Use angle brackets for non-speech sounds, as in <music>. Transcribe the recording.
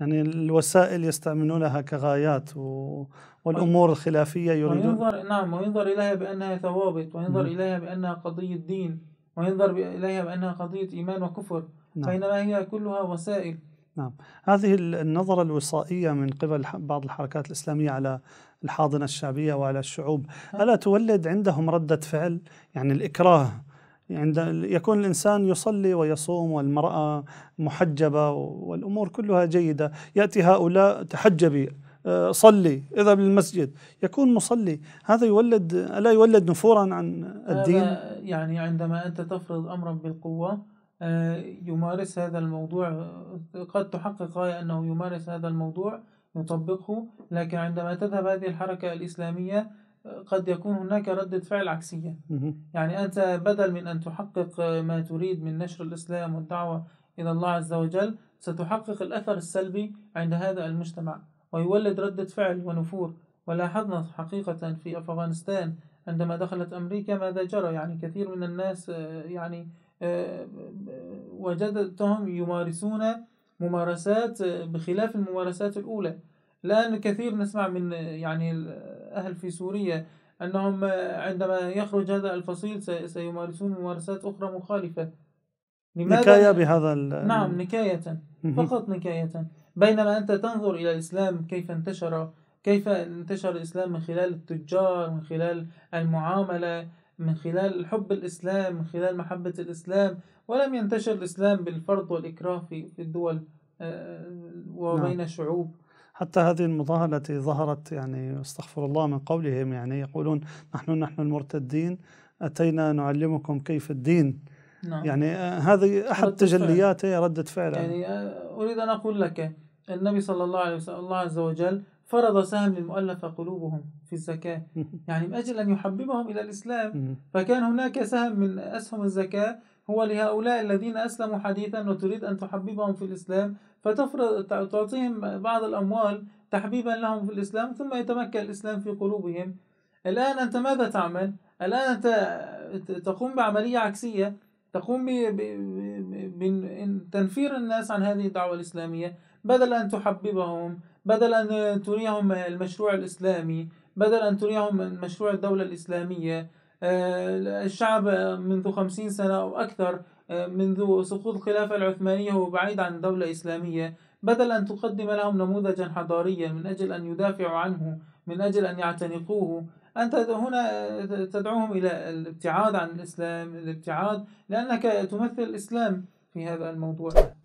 يعني الوسائل يستعملونها كغايات و... والأمور الخلافية يريدون وينظر نعم وينظر إليها بأنها ثوابت وينظر م. إليها بأنها قضية دين وينظر إليها بأنها قضية إيمان وكفر نعم. بينما هي كلها وسائل نعم هذه النظرة الوصائية من قبل بعض الحركات الإسلامية على الحاضنة الشعبية وعلى الشعوب نعم. ألا تولد عندهم ردة فعل يعني الإكراه عند يكون الإنسان يصلي ويصوم والمرأة محجبة والأمور كلها جيدة يأتي هؤلاء تحجبي آه، صلي اذهب للمسجد يكون مصلي هذا يولد ألا يولد نفورا عن الدين يعني عندما أنت تفرض أمرا بالقوة آه، يمارس هذا الموضوع قد تحقق غاية أنه يمارس هذا الموضوع يطبقه لكن عندما تذهب هذه الحركة الإسلامية قد يكون هناك ردة فعل عكسية يعني أنت بدل من أن تحقق ما تريد من نشر الإسلام والدعوة إلى الله عز وجل ستحقق الأثر السلبي عند هذا المجتمع ويولد ردة فعل ونفور ولاحظنا حقيقة في أفغانستان عندما دخلت أمريكا ماذا جرى يعني كثير من الناس آه، يعني آه، آه، وجدتهم يمارسون ممارسات بخلاف الممارسات الأولى لأن كثير نسمع من يعني الأهل في سوريا أنهم عندما يخرج هذا الفصيل سيمارسون ممارسات أخرى مخالفة لماذا؟ نكاية بهذا نعم نكاية فقط نكاية بينما أنت تنظر إلى الإسلام كيف انتشر كيف انتشر الإسلام من خلال التجار من خلال المعاملة من خلال حب الإسلام من خلال محبة الإسلام ولم ينتشر الإسلام بالفرض والإكراه في الدول آه، وبين الشعوب نعم. حتى هذه المظاهرة التي ظهرت يعني استغفر الله من قولهم يعني يقولون نحن نحن المرتدين أتينا نعلمكم كيف الدين نعم. يعني آه، هذه أحد تجليات هي ردة فعل يعني آه، أريد أن أقول لك النبي صلى الله عليه وسلم الله عز وجل فرض سهم للمؤلفة قلوبهم في الزكاة <laughs> يعني من أجل أن يحببهم إلى الإسلام فكان هناك سهم من أسهم الزكاة هو لهؤلاء الذين أسلموا حديثا وتريد أن تحببهم في الإسلام فتفرض تعطيهم بعض الأموال تحبيبا لهم في الإسلام ثم يتمكن الإسلام في قلوبهم الآن أنت ماذا تعمل؟ الآن أنت تقوم بعملية عكسية تقوم بتنفير الناس عن هذه الدعوة الإسلامية بدل أن تحببهم بدل أن تريهم المشروع الإسلامي بدل أن تريهم مشروع الدولة الإسلامية آه، الشعب منذ خمسين سنة أو أكثر آه، منذ سقوط الخلافة العثمانية هو بعيد عن دولة إسلامية بدل أن تقدم لهم نموذجا حضاريا من أجل أن يدافعوا عنه من أجل أن يعتنقوه أنت هنا آه، تدعوهم إلى الابتعاد عن الإسلام الابتعاد لأنك تمثل الإسلام في هذا الموضوع